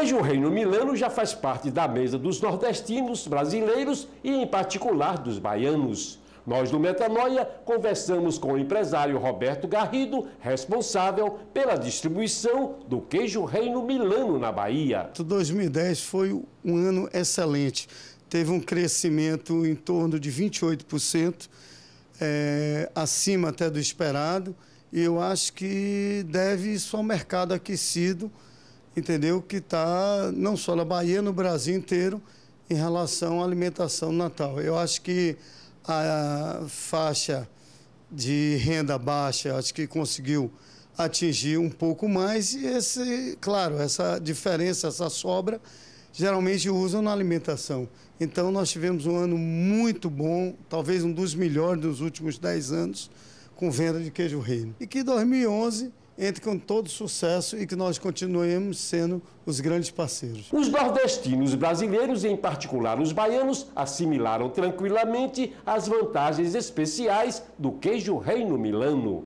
Queijo o Reino Milano já faz parte da mesa dos nordestinos, brasileiros e, em particular, dos baianos. Nós do Metanoia conversamos com o empresário Roberto Garrido, responsável pela distribuição do queijo Reino Milano na Bahia. 2010 foi um ano excelente. Teve um crescimento em torno de 28%, é, eh, acima até do esperado. E eu acho que deve isso ao mercado aquecido entendeu? Que está não só na Bahia, no Brasil inteiro, em relação à alimentação natal. Eu acho que a faixa de renda baixa, acho que conseguiu atingir um pouco mais e esse, claro, essa diferença, essa sobra, geralmente usam na alimentação. Então nós tivemos um ano muito bom, talvez um dos melhores dos últimos 10 anos, com venda de queijo reino. E que 2011 entre com todo sucesso e que nós continuemos sendo os grandes parceiros. Os nordestinos brasileiros, em particular os baianos, assimilaram tranquilamente as vantagens especiais do queijo reino milano.